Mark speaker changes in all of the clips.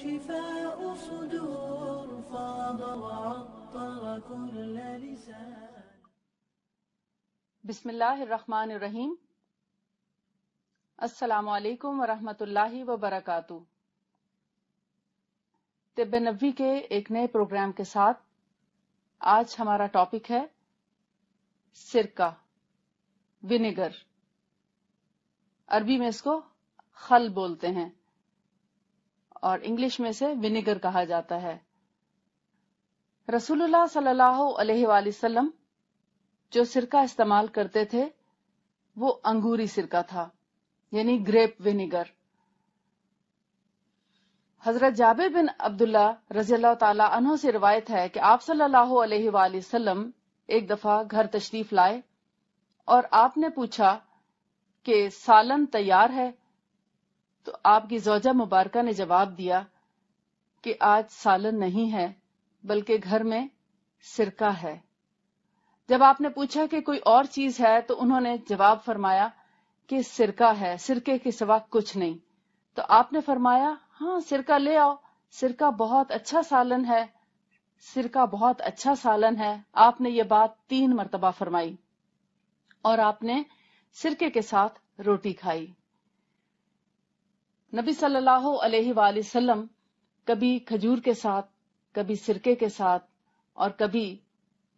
Speaker 1: شفاء صدور فاض وعطر كل لسان بسم الله الرحمن الرحيم السلام عليكم ورحمة الله وبركاته तिब नबी के एक नए प्रोग्राम के साथ आज हमारा टॉपिक है सिरका विनेगर अरबी में इसको खल बोलते हैं और इंग्लिश में से विनेगर कहा जाता है रसूलुल्लाह सल्लल्लाहु अलैहि वसल्लम जो सिरका इस्तेमाल करते थे वो अंगूरी सिरका था यानी ग्रेप विनेगर हजरत जाबे बिन अब्दुल्ला रजील्ला तला से रिवायत है कि आप सल्लल्लाहु अलैहि वसल्लम एक दफा घर तशरीफ लाए और आपने पूछा कि सालन तैयार है तो आपकी जोजा मुबारका ने जवाब दिया कि आज सालन नहीं है बल्कि घर में सिरका है जब आपने पूछा कि कोई और चीज है तो उन्होंने जवाब फरमाया कि सिरका है सिरके के सिवा कुछ नहीं तो आपने फरमाया हाँ सिरका ले आओ सिरका बहुत अच्छा सालन है सिरका बहुत अच्छा सालन है आपने ये बात तीन मरतबा फरमाई और आपने सिरके के साथ रोटी खाई नबी सल्लल्लाहु अलैहि वसल्लम कभी खजूर के साथ कभी सिरके के साथ और कभी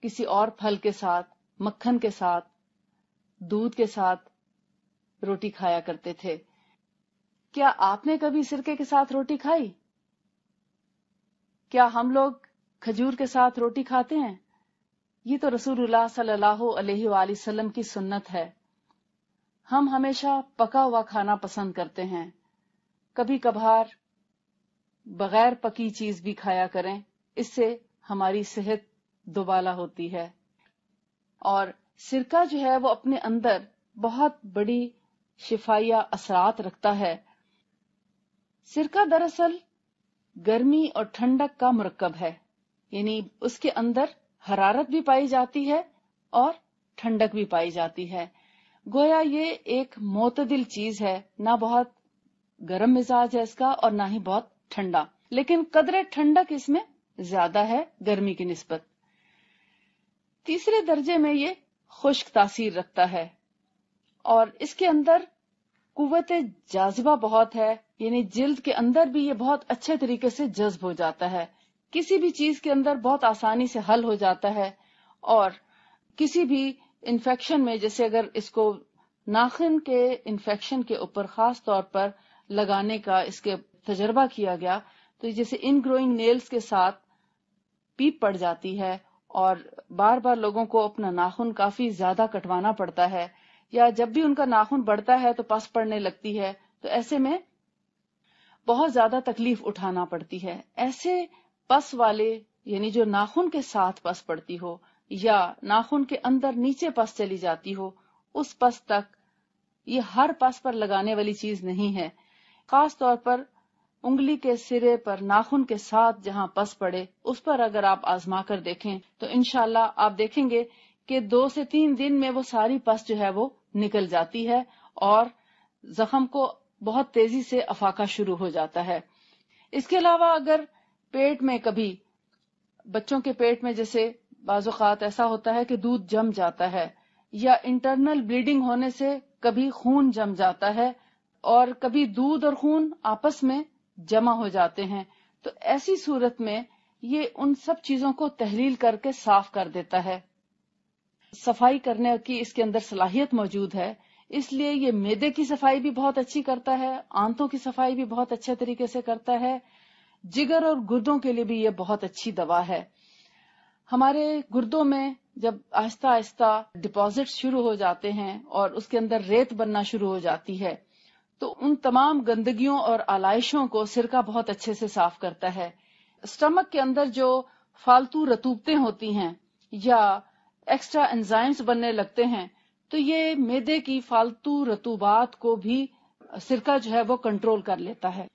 Speaker 1: किसी और फल के साथ मक्खन के साथ दूध के साथ रोटी खाया करते थे क्या आपने कभी सिरके के साथ रोटी खाई क्या हम लोग खजूर के साथ रोटी खाते हैं ये तो रसूलुल्लाह सल्लल्लाहु अलैहि वसल्लम की सुन्नत है हम हमेशा पका हुआ खाना पसंद करते हैं कभी कभार बगैर पकी चीज भी खाया करें इससे हमारी सेहत दोबाला होती है और सिरका जो है वो अपने अंदर बहुत बड़ी शिफाया असरात रखता है सिरका दरअसल गर्मी और ठंडक का मरकब है यानी उसके अंदर हरारत भी पाई जाती है और ठंडक भी पाई जाती है गोया ये एक मोतदिल चीज है ना बहुत गर्म मिजाज है इसका और ना ही बहुत ठंडा लेकिन कदर ठंडक इसमें ज्यादा है गर्मी की नस्बत तीसरे दर्जे में ये खुश्क तासीर रखता है और इसके अंदर कुवत जाजिबा बहुत है यानी जिल्द के अंदर भी ये बहुत अच्छे तरीके से जज्ब हो जाता है किसी भी चीज के अंदर बहुत आसानी से हल हो जाता है और किसी भी इन्फेक्शन में जैसे अगर इसको नाखिन के इन्फेक्शन के ऊपर खास तौर पर लगाने का इसके तजर्बा किया गया तो जैसे इन ग्रोइंग नेल्स के साथ पीप पड़ जाती है और बार बार लोगों को अपना नाखून काफी ज्यादा कटवाना पड़ता है या जब भी उनका नाखून बढ़ता है तो पस पड़ने लगती है तो ऐसे में बहुत ज्यादा तकलीफ उठाना पड़ती है ऐसे पस वाले यानी जो नाखून के साथ पस पड़ती हो या नाखून के अंदर नीचे पस चली जाती हो उस पस तक ये हर पस पर लगाने वाली चीज नहीं है खास तौर पर उंगली के सिरे पर नाखून के साथ जहाँ पस पड़े उस पर अगर आप आजमा कर देखें तो इनशाला आप देखेंगे कि दो से तीन दिन में वो सारी पस जो है वो निकल जाती है और जख्म को बहुत तेजी से अफाका शुरू हो जाता है इसके अलावा अगर पेट में कभी बच्चों के पेट में जैसे बाजुकात ऐसा होता है कि दूध जम जाता है या इंटरनल ब्लीडिंग होने से कभी खून जम जाता है और कभी दूध और खून आपस में जमा हो जाते हैं तो ऐसी सूरत में ये उन सब चीजों को तहलील करके साफ कर देता है सफाई करने की इसके अंदर सलाहियत मौजूद है इसलिए ये मेदे की सफाई भी बहुत अच्छी करता है आंतों की सफाई भी बहुत अच्छे तरीके से करता है जिगर और गुर्दों के लिए भी ये बहुत अच्छी दवा है हमारे गुर्दों में जब आहिस्ता आहिस्ता डिपॉजिट शुरू हो जाते हैं और उसके अंदर रेत बनना शुरू हो जाती है तो उन तमाम गंदगियों और आलाइशों को सिरका बहुत अच्छे से साफ करता है स्टमक के अंदर जो फालतू रतूबतें होती हैं या एक्स्ट्रा एंजाइम्स बनने लगते हैं तो ये मेदे की फालतू रतूबात को भी सिरका जो है वो कंट्रोल कर लेता है